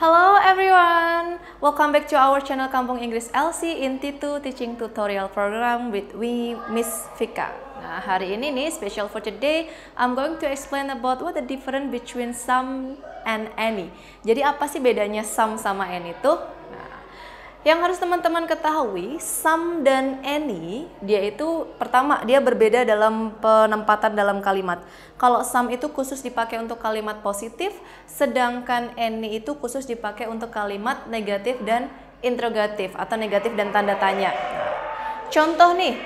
Hello everyone! Welcome back to our channel Kampung Inggris LC in T2 Teaching Tutorial Program with we Miss Vika. Nah, hari ini nih special for today, I'm going to explain about what the difference between some and any. Jadi apa sih bedanya some sama any tuh? Yang harus teman-teman ketahui, some dan any, dia itu pertama dia berbeda dalam penempatan dalam kalimat. Kalau some itu khusus dipakai untuk kalimat positif, sedangkan any itu khusus dipakai untuk kalimat negatif dan interrogatif atau negatif dan tanda tanya. Contoh nih,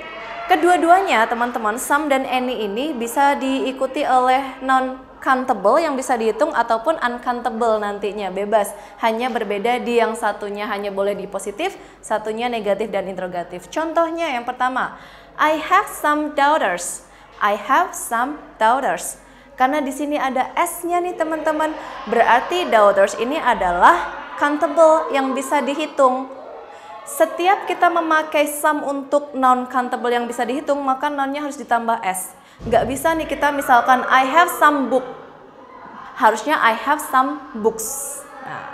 kedua-duanya teman-teman some dan any ini bisa diikuti oleh non countable yang bisa dihitung ataupun uncountable nantinya bebas hanya berbeda di yang satunya hanya boleh di positif satunya negatif dan interrogatif contohnya yang pertama I have some doubters I have some doubters karena di sini ada S-nya nih teman-teman berarti doubters ini adalah countable yang bisa dihitung setiap kita memakai sum untuk non countable yang bisa dihitung, maka nya harus ditambah S. Nggak bisa nih kita misalkan I have some book. Harusnya I have some books. Nah.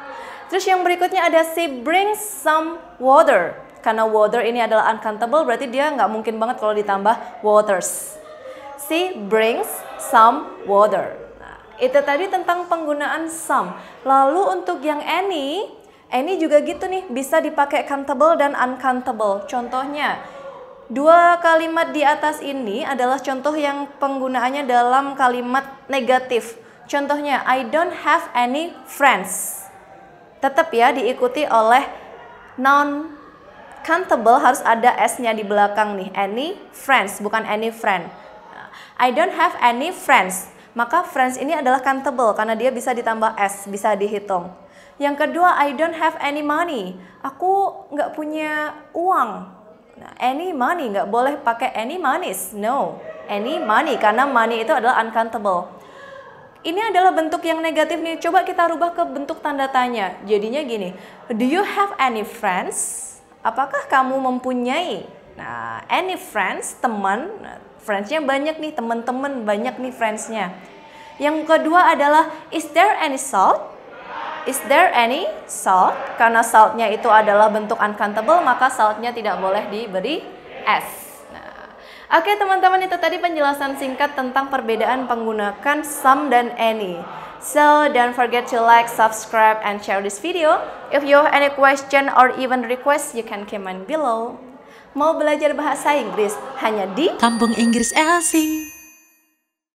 Terus yang berikutnya ada si bring some water. Karena water ini adalah uncountable, berarti dia nggak mungkin banget kalau ditambah waters. si brings some water. Nah, itu tadi tentang penggunaan some. Lalu untuk yang any, ini juga gitu nih, bisa dipakai countable dan uncountable. Contohnya, Dua kalimat di atas ini adalah contoh yang penggunaannya dalam kalimat negatif. Contohnya, I don't have any friends. Tetap ya diikuti oleh non countable harus ada s-nya di belakang nih. Any friends, bukan any friend. I don't have any friends. Maka friends ini adalah countable karena dia bisa ditambah s, bisa dihitung. Yang kedua, I don't have any money. Aku nggak punya uang. Nah, any money nggak boleh pakai any money. No, any money karena money itu adalah uncountable. Ini adalah bentuk yang negatif nih. Coba kita rubah ke bentuk tanda tanya. Jadinya gini, do you have any friends? Apakah kamu mempunyai nah, any friends, teman? friends nah, friendsnya banyak nih, teman-teman banyak nih friendsnya. Yang kedua adalah is there any salt? is there any salt? Karena saltnya itu adalah bentuk uncountable, maka saltnya tidak boleh diberi S. Nah, oke teman-teman, itu tadi penjelasan singkat tentang perbedaan penggunaan some dan any. So, don't forget to like, subscribe, and share this video. If you have any question or even request, you can comment below. Mau belajar bahasa Inggris hanya di Kampung Inggris Elsie.